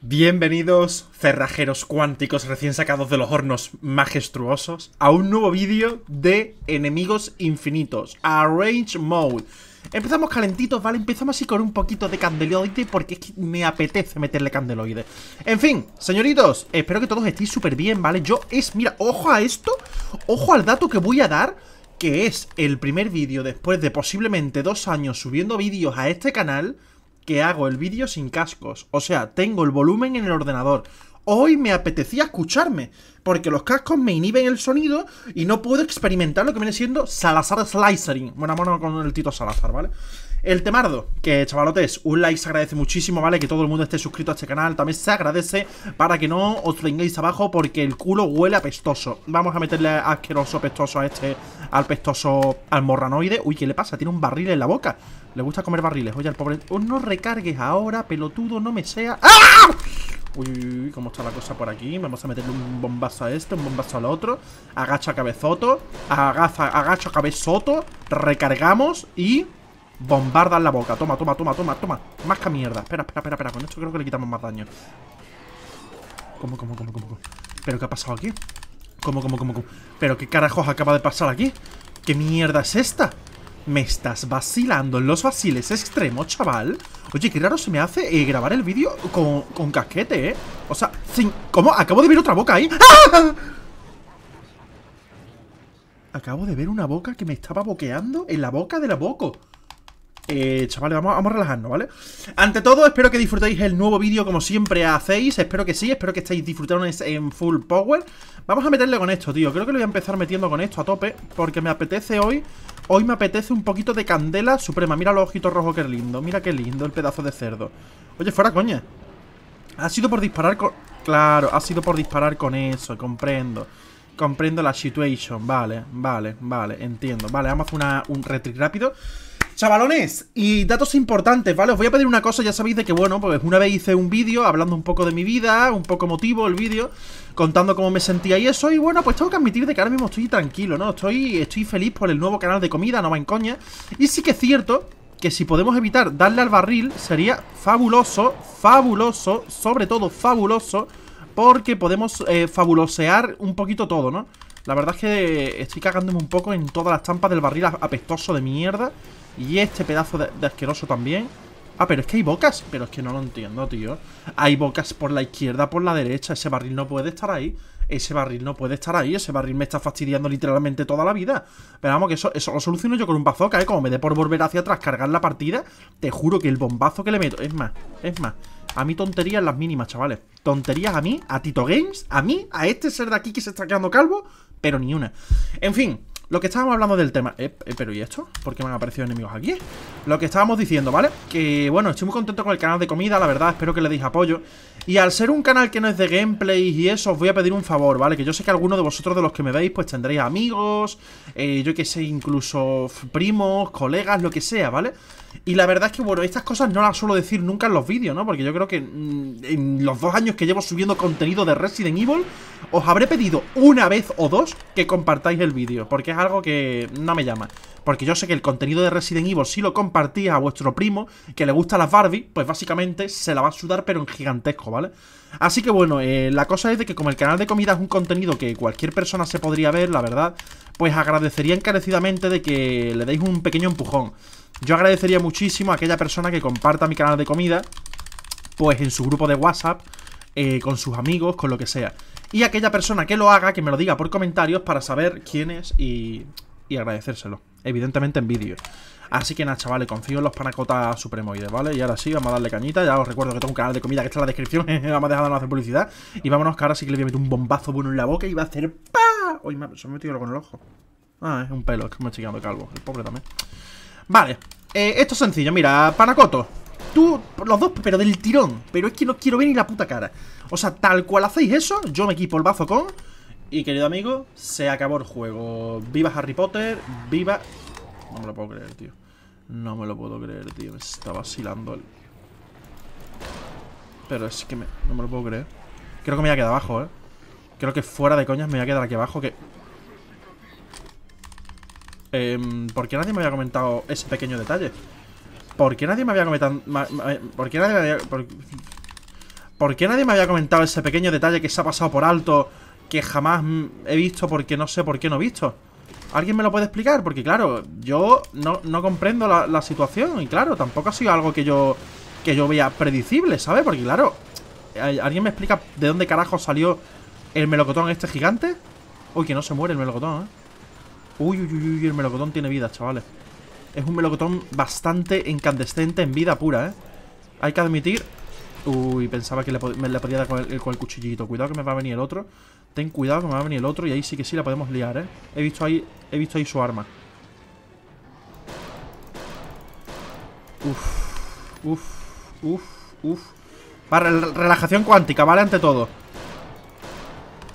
Bienvenidos, cerrajeros cuánticos recién sacados de los hornos majestuosos, a un nuevo vídeo de enemigos infinitos, Arrange Mode. Empezamos calentitos, ¿vale? Empezamos así con un poquito de candeloide porque es que me apetece meterle candeloide. En fin, señoritos, espero que todos estéis súper bien, ¿vale? Yo es, mira, ojo a esto, ojo al dato que voy a dar, que es el primer vídeo después de posiblemente dos años subiendo vídeos a este canal que hago el vídeo sin cascos. O sea, tengo el volumen en el ordenador. Hoy me apetecía escucharme, porque los cascos me inhiben el sonido y no puedo experimentar lo que viene siendo Salazar Slicering. Bueno, mano con el Tito Salazar, ¿vale? El temardo, que chavalotes, un like se agradece muchísimo, ¿vale? Que todo el mundo esté suscrito a este canal, también se agradece para que no os vengáis abajo porque el culo huele pestoso. Vamos a meterle asqueroso pestoso a este, al pestoso al morranoide. Uy, ¿qué le pasa? Tiene un barril en la boca. Le gusta comer barriles. Oye, al pobre... Oh, no recargues ahora, pelotudo, no me sea... ¡Ah! Uy, uy, uy, cómo está la cosa por aquí Vamos a meterle un bombazo a este, un bombazo al otro Agacha cabezoto Agacha Agacho cabezoto Recargamos y... Bombarda en la boca. Toma, toma, toma, toma, toma. Más que mierda. Espera, espera, espera, espera. Con esto creo que le quitamos más daño. ¿Cómo, cómo, cómo, cómo? cómo? pero qué ha pasado aquí? ¿Cómo, cómo, cómo, cómo? ¿Pero qué carajos acaba de pasar aquí? ¿Qué mierda es esta? Me estás vacilando en los vaciles extremos, chaval. Oye, qué raro se me hace eh, grabar el vídeo con, casquete, ¿eh? O sea, sin... ¿cómo? Acabo de ver otra boca ahí. ¡Ah! Acabo de ver una boca que me estaba boqueando en la boca de la boca. Eh, chavales, vamos, a relajarnos, ¿vale? Ante todo, espero que disfrutéis el nuevo vídeo como siempre hacéis. Espero que sí, espero que estéis disfrutando en full power. Vamos a meterle con esto, tío. Creo que lo voy a empezar metiendo con esto a tope. Porque me apetece hoy. Hoy me apetece un poquito de candela suprema. Mira los ojitos rojos, qué lindo. Mira qué lindo el pedazo de cerdo. Oye, fuera, coña. Ha sido por disparar con... Claro, ha sido por disparar con eso, comprendo. Comprendo la situation, vale, vale, vale, entiendo Vale, vamos a hacer un retrick rápido Chavalones, y datos importantes, ¿vale? Os voy a pedir una cosa, ya sabéis de que, bueno, pues una vez hice un vídeo hablando un poco de mi vida, un poco motivo el vídeo, contando cómo me sentía y eso, y bueno, pues tengo que admitir de que ahora mismo estoy tranquilo, ¿no? Estoy, estoy feliz por el nuevo canal de comida, no va en coña, y sí que es cierto que si podemos evitar darle al barril sería fabuloso, fabuloso, sobre todo fabuloso, porque podemos eh, fabulosear un poquito todo, ¿no? La verdad es que estoy cagándome un poco en todas las trampas del barril apestoso de mierda y este pedazo de, asqueroso también. Ah, pero es que hay bocas. Pero es que no lo entiendo, tío. Hay bocas por la izquierda, por la derecha. Ese barril no puede estar ahí. Ese barril no puede estar ahí. Ese barril me está fastidiando literalmente toda la vida. Pero vamos, que eso, lo soluciono yo con un bazoca, ¿eh? Como me dé por volver hacia atrás, cargar la partida. Te juro que el bombazo que le meto... Es más, es más. A mí tonterías las mínimas, chavales. Tonterías a mí, a Tito Games, a mí, a este ser de aquí que se está quedando calvo, pero ni una. En fin, lo que estábamos hablando del tema... Eh, eh, ¿Pero y esto? ¿Por qué me han aparecido enemigos aquí? Lo que estábamos diciendo, ¿vale? Que, bueno, estoy muy contento con el canal de comida, la verdad, espero que le deis apoyo. Y al ser un canal que no es de gameplay y eso, os voy a pedir un favor, ¿vale? Que yo sé que algunos de vosotros de los que me veis, pues tendréis amigos, eh, yo que sé, incluso primos, colegas, lo que sea, ¿vale? vale y la verdad es que, bueno, estas cosas no las suelo decir nunca en los vídeos, ¿no? Porque yo creo que mm, en los dos años que llevo subiendo contenido de Resident Evil, os habré pedido una vez o dos que compartáis el vídeo, porque es algo que no me llama. Porque yo sé que el contenido de Resident Evil, si lo compartís a vuestro primo, que le gusta las Barbie, pues básicamente se la va a sudar, pero en gigantesco, ¿vale? Así que bueno, eh, la cosa es de que como el canal de comida es un contenido que cualquier persona se podría ver, la verdad, pues agradecería encarecidamente de que le deis un pequeño empujón. Yo agradecería muchísimo a aquella persona que comparta mi canal de comida, pues en su grupo de WhatsApp, eh, con sus amigos, con lo que sea. Y aquella persona que lo haga, que me lo diga por comentarios para saber quién es y, y agradecérselo. Evidentemente en vídeo. Así que nada, chavales, confío en los panacotas supremoides, ¿vale? Y ahora sí, vamos a darle cañita. Ya os recuerdo que tengo un canal de comida que está en la descripción. vamos a dejar de hacer publicidad. Y vámonos, que ahora sí que le voy a meter un bombazo bueno en la boca y va a hacer ¡pa! Uy, me, se me ha metido con el ojo. Ah, es un pelo, es que me estoy quedando calvo. El pobre también. Vale, eh, esto es sencillo, mira, Panacoto Tú, los dos, pero del tirón Pero es que no quiero ver ni la puta cara O sea, tal cual hacéis eso, yo me equipo el bazo con Y querido amigo, se acabó el juego Viva Harry Potter, viva... No me lo puedo creer, tío No me lo puedo creer, tío, me está vacilando el... Pero es que no me lo puedo creer Creo que me voy a quedar abajo, eh Creo que fuera de coñas me voy a quedar aquí abajo Que eh, ¿Por qué nadie me había comentado ese pequeño detalle? ¿Por qué nadie me había comentado... Eh, ¿Por qué nadie me comentado ese pequeño detalle que se ha pasado por alto? Que jamás he visto porque no sé por qué no he visto. ¿Alguien me lo puede explicar? Porque claro, yo no, comprendo la, situación. Y claro, tampoco ha sido algo que yo que yo vea predecible, ¿sabes? Porque claro, ¿alguien me explica de dónde carajo salió el melocotón este gigante? Uy, que no se muere el melocotón, ¿eh? Uy, uy, uy, uy, el melocotón tiene vida, chavales Es un melocotón bastante incandescente en vida pura, ¿eh? Hay que admitir Uy, pensaba que le, me le podía dar con el, cuchillito Cuidado que me va a venir el otro Ten cuidado que me va a venir el otro Y ahí sí que sí la podemos liar, ¿eh? He visto ahí, he visto ahí su arma Uf, uf, uf, uf Para relajación cuántica, ¿vale? Ante todo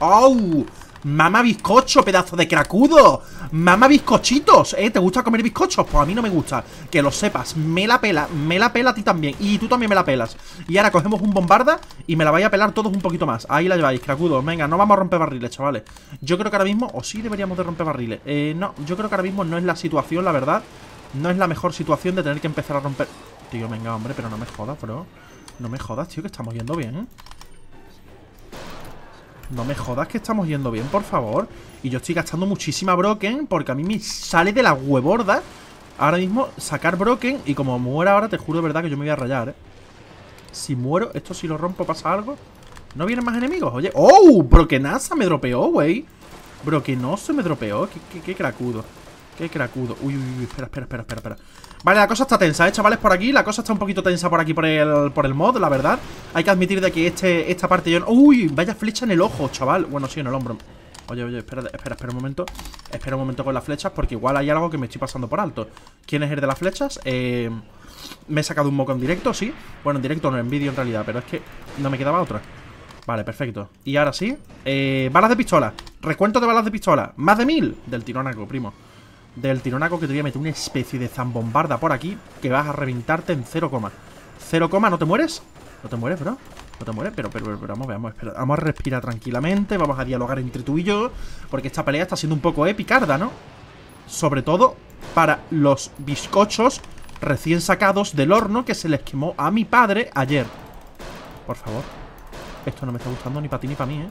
¡Au! Mama bizcocho, pedazo de cracudo Mama bizcochitos, ¿eh? ¿Te gusta comer bizcochos? Pues a mí no me gusta Que lo sepas, me la pela, me la pela a ti también Y tú también me la pelas Y ahora cogemos un bombarda y me la vais a pelar todos un poquito más Ahí la lleváis, cracudo. venga, no vamos a romper barriles, chavales Yo creo que ahora mismo, o sí deberíamos de romper barriles Eh, no, yo creo que ahora mismo no es la situación, la verdad No es la mejor situación de tener que empezar a romper Tío, venga, hombre, pero no me jodas, bro No me jodas, tío, que estamos yendo bien no me jodas que estamos yendo bien, por favor. Y yo estoy gastando muchísima Broken porque a mí me sale de la hueborda ahora mismo sacar Broken. Y como muera ahora, te juro de verdad que yo me voy a rayar, ¿eh? Si muero, esto si lo rompo pasa algo. ¿No vienen más enemigos? Oye, ¡oh! brokenasa me dropeó, güey. brokenoso me dropeó. Qué, qué, qué cracudo. Qué cracudo. Uy, uy, uy, espera, espera, espera, espera. Vale, la cosa está tensa, ¿eh, chavales? Por aquí, la cosa está un poquito tensa por aquí, por el, por el mod, la verdad Hay que admitir de que este, esta parte yo... ¡Uy! Vaya flecha en el ojo, chaval Bueno, sí, en el hombro Oye, oye, espera, espera, espera un momento Espera un momento con las flechas porque igual hay algo que me estoy pasando por alto ¿Quién es el de las flechas? Eh, me he sacado un moco en directo, sí Bueno, en directo no, en vídeo en realidad Pero es que no me quedaba otra Vale, perfecto Y ahora sí eh, Balas de pistola Recuento de balas de pistola Más de mil Del tirón algo, primo del tirónaco que te voy a meter una especie de zambombarda por aquí que vas a reventarte en 0, 0, ¿no te mueres? No te mueres, bro. No te mueres, pero, pero, pero, vamos, vamos, vamos a respirar tranquilamente, vamos a dialogar entre tú y yo, porque esta pelea está siendo un poco epicarda, ¿no? Sobre todo para los bizcochos recién sacados del horno que se les quemó a mi padre ayer. Por favor. Esto no me está gustando ni para ti ni para mí, ¿eh?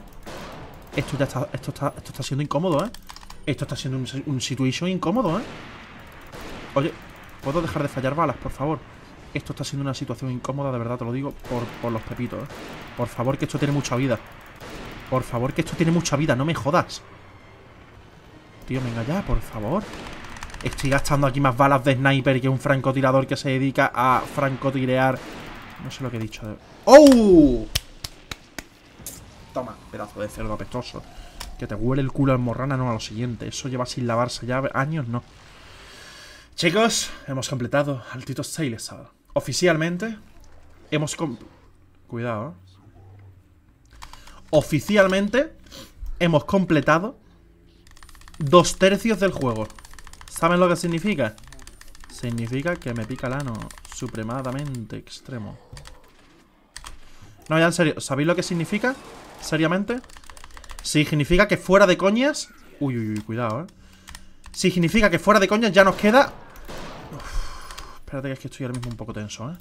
Esto ya está, esto está, esto está siendo incómodo, ¿eh? Esto está siendo un, situation incómodo, ¿eh? Oye, ¿puedo dejar de fallar balas, por favor? Esto está siendo una situación incómoda, de verdad, te lo digo, por, por los pepitos, ¿eh? Por favor, que esto tiene mucha vida. Por favor, que esto tiene mucha vida, no me jodas. Tío, venga ya, por favor. Estoy gastando aquí más balas de sniper que un francotirador que se dedica a francotirear. No sé lo que he dicho. ¡Oh! Toma, pedazo de cerdo apestoso. Que te huele el culo al morrana, no, a lo siguiente. Eso lleva sin lavarse ya años, no. Chicos, hemos completado Altitos sales Oficialmente, hemos... Cuidado, ¿eh? Oficialmente, hemos completado dos tercios del juego. ¿Saben lo que significa? Significa que me pica el ano supremadamente extremo. No, ya en serio, ¿sabéis lo que significa? ¿Seriamente? Significa que fuera de coñas Uy, uy, uy, cuidado, eh Significa que fuera de coñas ya nos queda Uf, Espérate que es que estoy ahora mismo un poco tenso, eh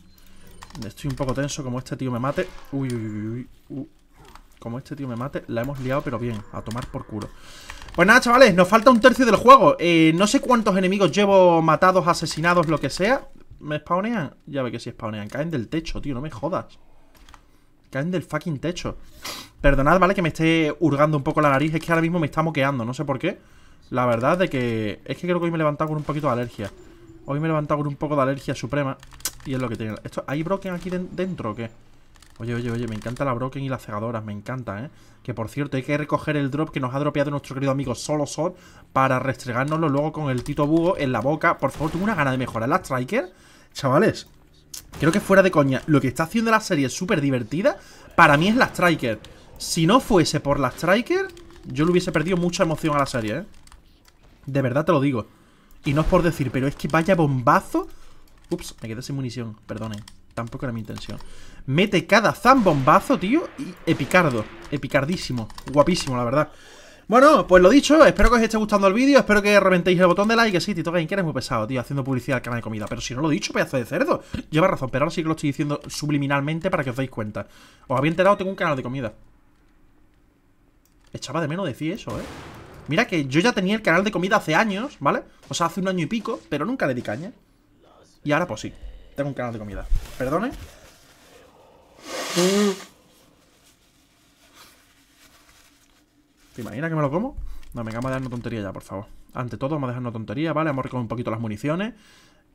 Estoy un poco tenso como este tío me mate Uy, uy, uy, uy, Como este tío me mate, la hemos liado pero bien A tomar por culo pues nada, chavales, nos falta un tercio del juego eh, No sé cuántos enemigos llevo matados, asesinados, lo que sea ¿Me spawnean? Ya ve que si sí spawnean, caen del techo, tío, no me jodas caen del fucking techo. Perdonad, ¿vale? Que me esté hurgando un poco la nariz. Es que ahora mismo me está moqueando, no sé por qué. La verdad de que... Es que creo que hoy me he levantado con un poquito de alergia. Hoy me he levantado con un poco de alergia suprema. Y es lo que tiene. Esto, ¿Hay broken aquí dentro o qué? Oye, oye, oye, me encanta la broken y las cegadoras, me encanta, ¿eh? Que por cierto, hay que recoger el drop que nos ha dropeado nuestro querido amigo Solo Sol para restregárnoslo luego con el Tito Bugo en la boca. Por favor, tengo una gana de mejorar la Striker. Chavales, creo que fuera de coña, lo que está haciendo la serie es súper divertida, para mí es la Striker. Si no fuese por la Striker, yo le hubiese perdido mucha emoción a la serie, ¿eh? De verdad te lo digo. Y no es por decir, pero es que vaya bombazo. Ups, me quedé sin munición, Perdone, Tampoco era mi intención. Mete cada bombazo, tío, y epicardo. Epicardísimo. Guapísimo, la verdad. Bueno, pues lo dicho, espero que os esté gustando el vídeo, espero que reventéis el botón de like, que sí, Tito Game, que eres muy pesado, tío, haciendo publicidad al canal de comida. Pero si no lo he dicho, pedazo de cerdo. Lleva razón, pero ahora sí que lo estoy diciendo subliminalmente para que os dais cuenta. Os había enterado, tengo un canal de comida. Echaba de menos decir eso, ¿eh? Mira que yo ya tenía el canal de comida hace años, ¿vale? O sea, hace un año y pico, pero nunca le di caña. Y ahora pues sí, tengo un canal de comida. ¿Perdone? ¿Te imaginas que me lo como? No, venga, vamos a dejarnos tontería ya, por favor. Ante todo, vamos a dejarnos tontería, ¿vale? Vamos a recoger un poquito las municiones.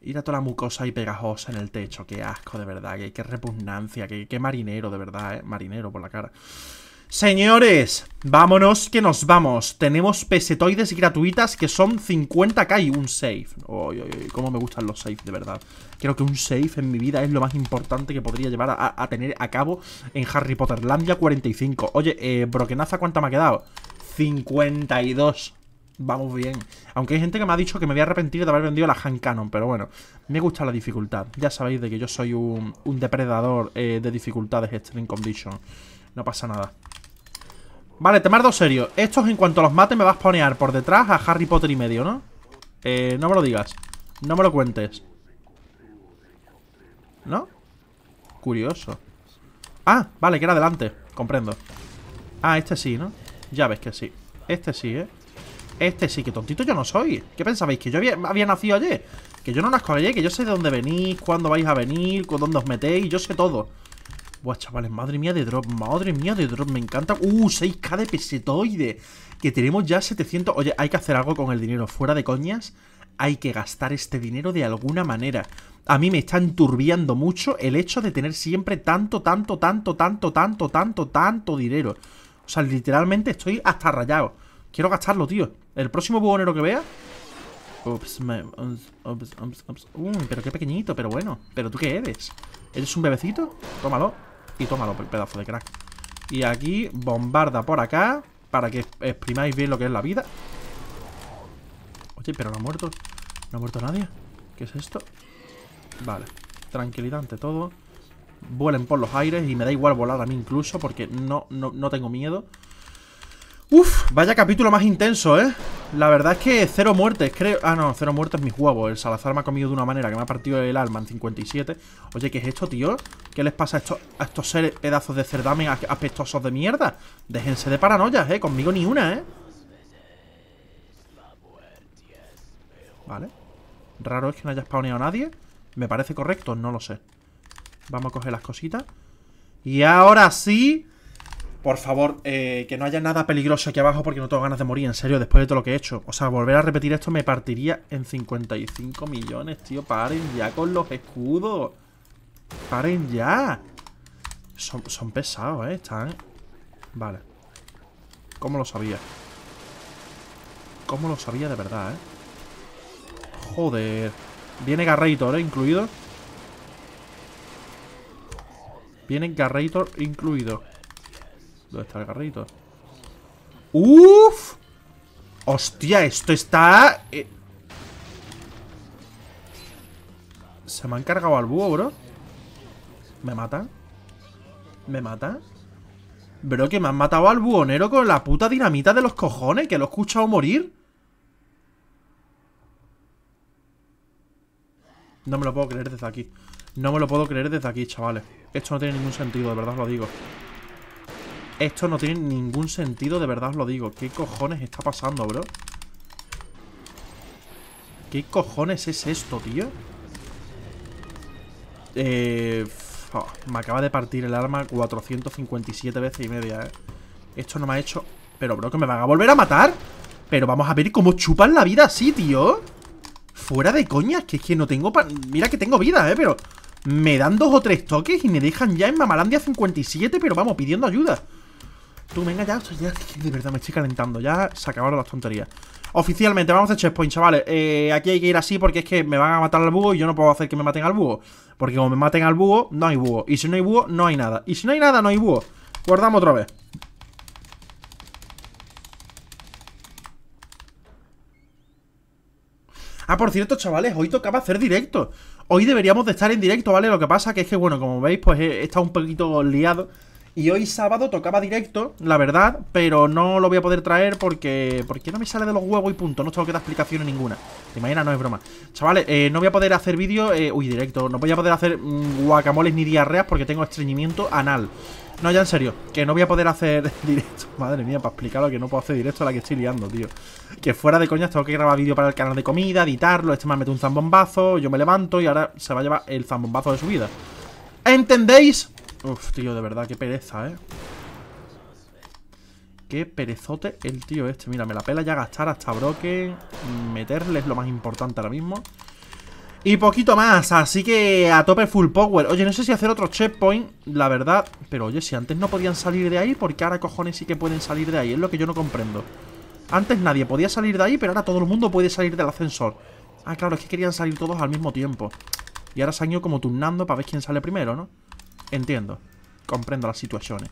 Ir a toda la mucosa y pegajosa en el techo. Qué asco, de verdad. Qué, repugnancia. Qué, qué marinero, de verdad, ¿eh? Marinero por la cara. Señores, vámonos que nos vamos. Tenemos pesetoides gratuitas que son 50k y un safe. Uy, uy, uy, cómo me gustan los safes, de verdad. Creo que un safe en mi vida es lo más importante que podría llevar a, tener a cabo en Harry Potter 45. Oye, eh, ¿cuánta me ha quedado? 52. Vamos bien. Aunque hay gente que me ha dicho que me voy a arrepentir de haber vendido la Han cannon, pero bueno, me gusta la dificultad. Ya sabéis de que yo soy un, depredador eh, de dificultades extreme condition. No pasa nada. Vale, te mardo serio. Estos en cuanto los mate me vas a poner por detrás a Harry Potter y medio, ¿no? Eh, no me lo digas. No me lo cuentes. ¿No? Curioso. Ah, vale, que era adelante. Comprendo. Ah, este sí, ¿no? Ya ves que sí. Este sí, ¿eh? Este sí, que tontito yo no soy. ¿Qué pensabais? ¿Que yo había, nacido ayer? Que yo no nazco ayer, que yo sé de dónde venís, cuándo vais a venir, con dónde os metéis, yo sé todo. Buah, chavales, madre mía de drop, madre mía de drop, me encanta. Uh, 6k de pesetoide, que tenemos ya 700. Oye, hay que hacer algo con el dinero, fuera de coñas. Hay que gastar este dinero de alguna manera. A mí me está enturbiando mucho el hecho de tener siempre tanto, tanto, tanto, tanto, tanto, tanto, tanto dinero. O sea, literalmente estoy hasta rayado. Quiero gastarlo, tío. El próximo buhonero que vea, Ups, me, ups, ups, ups, pero qué pequeñito, pero bueno. ¿Pero tú qué eres? ¿Eres un bebecito? Tómalo. Y tómalo, pedazo de crack. Y aquí, bombarda por acá. Para que exprimáis bien lo que es la vida. Oye, pero no ha muerto. No ha muerto nadie. ¿Qué es esto? Vale. Tranquilidad ante todo. Vuelen por los aires y me da igual volar a mí incluso porque no, no, no tengo miedo. Uf, vaya capítulo más intenso, ¿eh? La verdad es que cero muertes, creo... Ah, no, cero muertes mis huevos. El Salazar me ha comido de una manera que me ha partido el alma en 57. Oye, ¿qué es esto, tío? ¿Qué les pasa a estos, a estos seres pedazos de cerdamen apestosos de mierda? Déjense de paranoias, ¿eh? Conmigo ni una, ¿eh? Vale. Raro es que no haya a nadie. ¿Me parece correcto? No lo sé. Vamos a coger las cositas. Y ahora sí... Por favor, eh, que no haya nada peligroso aquí abajo porque no tengo ganas de morir, en serio, después de todo lo que he hecho. O sea, volver a repetir esto me partiría en 55 millones, tío. Paren ya con los escudos. Paren ya. Son, pesados, ¿eh? Están... Vale. ¿Cómo lo sabía? ¿Cómo lo sabía de verdad, eh? Joder. Viene Garrator, ¿eh? Incluido. Viene Garrator incluido. ¿Dónde está el garrito? ¡Uf! ¡Hostia! Esto está... Eh! Se me han cargado al búho, bro ¿Me mata? ¿Me mata? Bro, que me han matado al buhonero con la puta dinamita de los cojones Que lo he escuchado morir No me lo puedo creer desde aquí No me lo puedo creer desde aquí, chavales Esto no tiene ningún sentido, de verdad os lo digo esto no tiene ningún sentido, de verdad os lo digo. ¿Qué cojones está pasando, bro? ¿Qué cojones es esto, tío? Eh, me acaba de partir el arma 457 veces y media, eh. Esto no me ha hecho... Pero, bro, que me van a volver a matar. Pero vamos a ver cómo chupan la vida así, tío. Fuera de coña, que es que no tengo... Mira que tengo vida, eh, pero... Me dan dos o tres toques y me dejan ya en Mamalandia 57, pero vamos, pidiendo ayuda. Tú, venga ya, ya de verdad me estoy calentando. Ya se acabaron las tonterías. Oficialmente, vamos a hacer checkpoint, chavales. Eh, aquí hay que ir así porque es que me van a matar al búho y yo no puedo hacer que me maten al búho. Porque como me maten al búho, no hay búho. Y si no hay búho, no hay nada. Y si no hay nada, no hay búho. Guardamos otra vez. Ah, por cierto, chavales, hoy tocaba hacer directo. Hoy deberíamos de estar en directo, ¿vale? Lo que pasa que es que, bueno, como veis, pues he estado un poquito liado y hoy sábado tocaba directo, la verdad, pero no lo voy a poder traer porque porque no me sale de los huevos y punto. No tengo que dar explicaciones ninguna. Imagina, no es broma. Chavales, eh, no voy a poder hacer vídeo... Eh, uy, directo. No voy a poder hacer mm, guacamoles ni diarreas porque tengo estreñimiento anal. No, ya en serio, que no voy a poder hacer directo. Madre mía, para explicarlo que no puedo hacer directo a la que estoy liando, tío. Que fuera de coñas tengo que grabar vídeo para el canal de comida, editarlo, este me mete un zambombazo, yo me levanto y ahora se va a llevar el zambombazo de su vida. ¿Entendéis? Uf, tío, de verdad, qué pereza, ¿eh? Qué perezote el tío este. Mira, me la pela ya gastar hasta broque. Meterle es lo más importante ahora mismo. Y poquito más, así que a tope full power. Oye, no sé si hacer otro checkpoint, la verdad. Pero oye, si antes no podían salir de ahí, ¿por qué ahora cojones sí que pueden salir de ahí? Es lo que yo no comprendo. Antes nadie podía salir de ahí, pero ahora todo el mundo puede salir del ascensor. Ah, claro, es que querían salir todos al mismo tiempo. Y ahora se han ido como turnando para ver quién sale primero, ¿no? Entiendo. Comprendo las situaciones.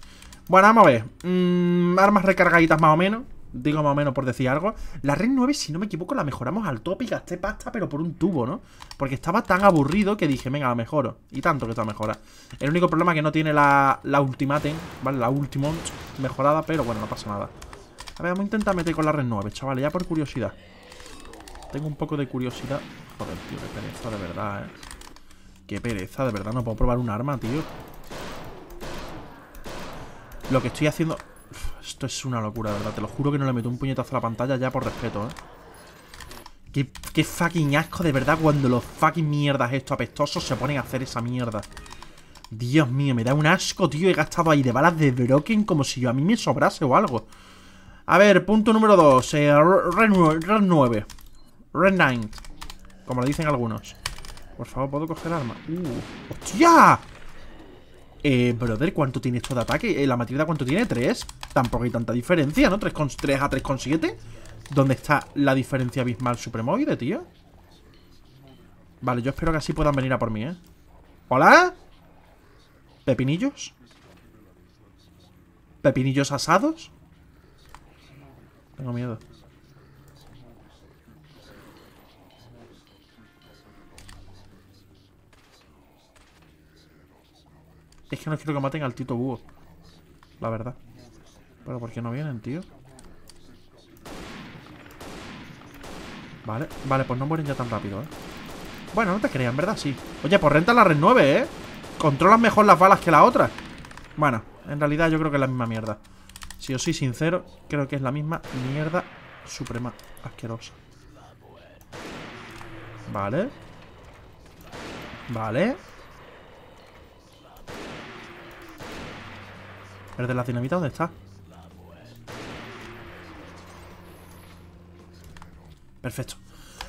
Bueno, vamos a ver. Mm, armas recargaditas más o menos. Digo más o menos por decir algo. La Red 9, si no me equivoco, la mejoramos al top y gasté pasta, pero por un tubo, ¿no? Porque estaba tan aburrido que dije, venga, la mejoro. Y tanto que está mejora. El único problema es que no tiene la, la Ultimaten, ¿vale? La última mejorada, pero bueno, no pasa nada. A ver, vamos a intentar meter con la Red 9, chavales, ya por curiosidad. Tengo un poco de curiosidad. Joder, tío, que esto de verdad, ¿eh? Qué pereza, de verdad, no puedo probar un arma, tío. Lo que estoy haciendo... esto es una locura, de verdad. Te lo juro que no le meto un puñetazo a la pantalla ya por respeto, ¿eh? Qué, fucking asco, de verdad, cuando los fucking mierdas estos apestosos se ponen a hacer esa mierda. Dios mío, me da un asco, tío. He gastado ahí de balas de Broken como si yo a mí me sobrase o algo. A ver, punto número 2. 9. Eh, Red 9. Como lo dicen algunos. Por favor, ¿puedo coger arma? ¡Uh! ¡Hostia! Eh, brother, ¿cuánto tiene esto de ataque? Eh, ¿La Matilda cuánto tiene? ¿Tres? Tampoco hay tanta diferencia, ¿no? ¿Tres a con siete? ¿Dónde está la diferencia abismal supremoide, tío? Vale, yo espero que así puedan venir a por mí, ¿eh? ¿Hola? ¿Pepinillos? ¿Pepinillos asados? Tengo miedo Es que no quiero que maten al Tito Búho. La verdad. Pero ¿por qué no vienen, tío? Vale, vale, pues no mueren ya tan rápido, ¿eh? Bueno, no te creas, verdad sí. Oye, pues renta la red 9, ¿eh? Controlas mejor las balas que la otra. Bueno, en realidad yo creo que es la misma mierda. Si os soy sincero, creo que es la misma mierda suprema asquerosa. Vale. Vale. ¿El de las dinamitas dónde está? Perfecto.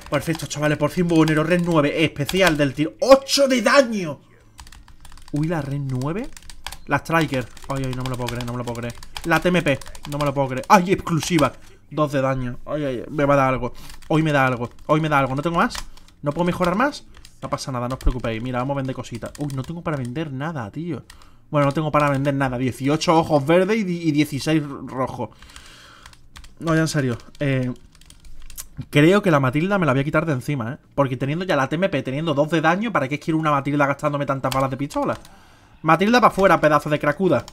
Perfecto, chavales. Por fin Buenero Red 9. Especial del tiro. ¡8 de daño! Uy, la Red 9. La Striker. Ay, ay, no me lo puedo creer, no me lo puedo creer. La TMP. No me lo puedo creer. Ay, exclusiva. Dos de daño. Ay, ay, me va a dar algo. Hoy me da algo. Hoy me da algo. ¿No tengo más? ¿No puedo mejorar más? No pasa nada, no os preocupéis. Mira, vamos a vender cositas. Uy, no tengo para vender nada, tío. Bueno, no tengo para vender nada. 18 ojos verdes y, 16 rojos. No, ya en serio. Eh, creo que la Matilda me la voy a quitar de encima, ¿eh? Porque teniendo ya la TMP, teniendo 2 de daño, ¿para qué quiero una Matilda gastándome tantas balas de pistola? Matilda para afuera, pedazo de cracuda.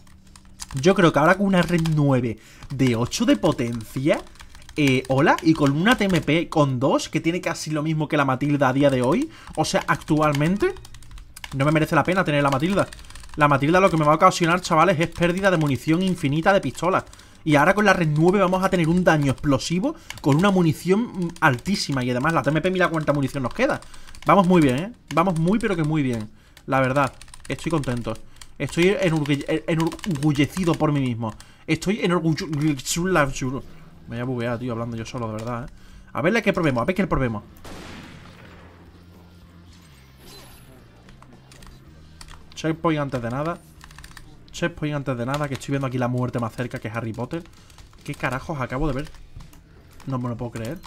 Yo creo que ahora con una red 9 de 8 de potencia... Eh, hola, y con una TMP con 2, que tiene casi lo mismo que la Matilda a día de hoy, o sea, actualmente, no me merece la pena tener la Matilda. La Matilda lo que me va a ocasionar, chavales, es pérdida de munición infinita de pistolas. Y ahora con la Red 9 vamos a tener un daño explosivo con una munición mm, altísima. Y además la TMP mira cuánta munición nos queda. Vamos muy bien, ¿eh? Vamos muy pero que muy bien. La verdad, estoy contento. Estoy eh, enorgullecido por mí mismo. Estoy enorgullecido. Me voy a buguear, tío, hablando yo solo, de verdad, ¿eh? A ver la que probemos, a ver que probemos. Checkpoint antes de nada. Checkpoint antes de nada, que estoy viendo aquí la muerte más cerca que Harry Potter. ¿Qué carajos acabo de ver? No me lo puedo creer.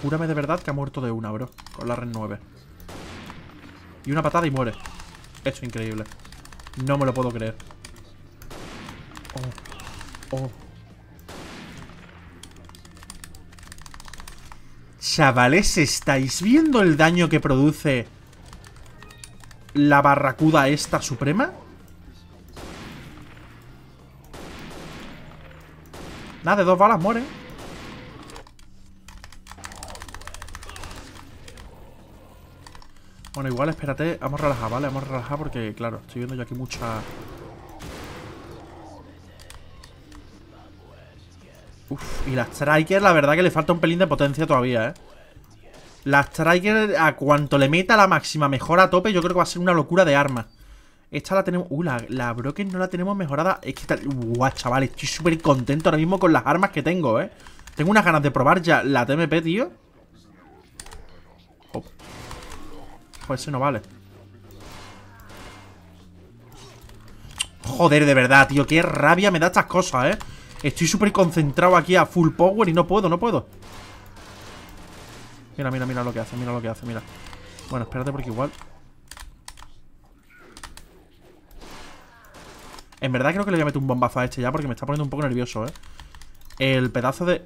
Júrame de verdad que ha muerto de una, bro. Con la red 9. Y una patada y muere. Esto es increíble. No me lo puedo creer. Oh. oh. Chavales, ¿estáis viendo el daño que produce la barracuda esta suprema? Nada, de dos balas muere. Bueno, igual, espérate. Vamos a relajar, ¿vale? Vamos a relajar porque, claro, estoy viendo yo aquí mucha... Uf, y la Striker, la verdad que le falta un pelín de potencia todavía, ¿eh? La Striker, a cuanto le meta la máxima mejora a tope, yo creo que va a ser una locura de armas Esta la tenemos... Uh, la, Broken no la tenemos mejorada. Es que está... Guau, chavales, estoy súper contento ahora mismo con las armas que tengo, ¿eh? Tengo unas ganas de probar ya la TMP, tío. Joder, Pues ese no vale. Joder, de verdad, tío. Qué rabia me da estas cosas, ¿eh? Estoy súper concentrado aquí a full power y no puedo, no puedo. Mira, mira, mira lo que hace, mira lo que hace, mira. Bueno, espérate porque igual... En verdad creo que le voy a meter un bombazo a este ya porque me está poniendo un poco nervioso, ¿eh? El pedazo de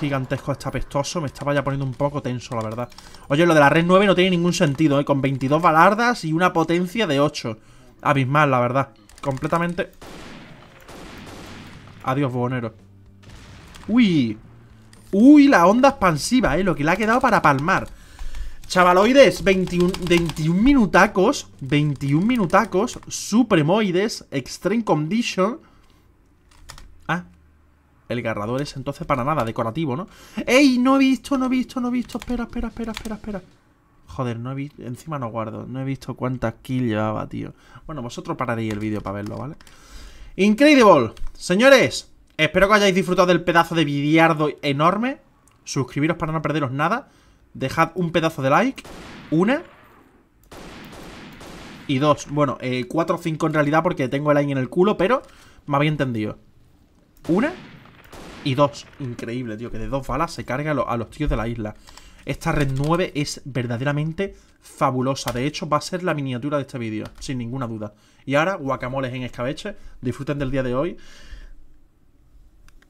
gigantesco está me estaba ya poniendo un poco tenso, la verdad. Oye, lo de la red 9 no tiene ningún sentido, ¿eh? Con 22 balardas y una potencia de 8. Abismal, la verdad. Completamente... Adiós, buhonero. ¡Uy! Uy, la onda expansiva, eh Lo que le ha quedado para palmar Chavaloides, 21, 21 minutacos 21 minutacos Supremoides, Extreme Condition Ah El garrador es entonces para nada, decorativo, ¿no? ¡Ey! No he visto, no he visto, no he visto Espera, espera, espera, espera, espera Joder, no he visto, encima no guardo No he visto cuántas kills llevaba, tío Bueno, vosotros pararéis el vídeo para verlo, ¿vale? Incredible, señores Espero que hayáis disfrutado del pedazo de vidiardo enorme. Suscribiros para no perderos nada. Dejad un pedazo de like. Una. Y dos. Bueno, eh, cuatro o cinco en realidad porque tengo el like en el culo, pero me había entendido. Una. Y dos. Increíble, tío. Que de dos balas se carga a los, a tíos de la isla. Esta red 9 es verdaderamente fabulosa. De hecho, va a ser la miniatura de este vídeo, sin ninguna duda. Y ahora, guacamoles en escabeche. Disfruten del día de hoy.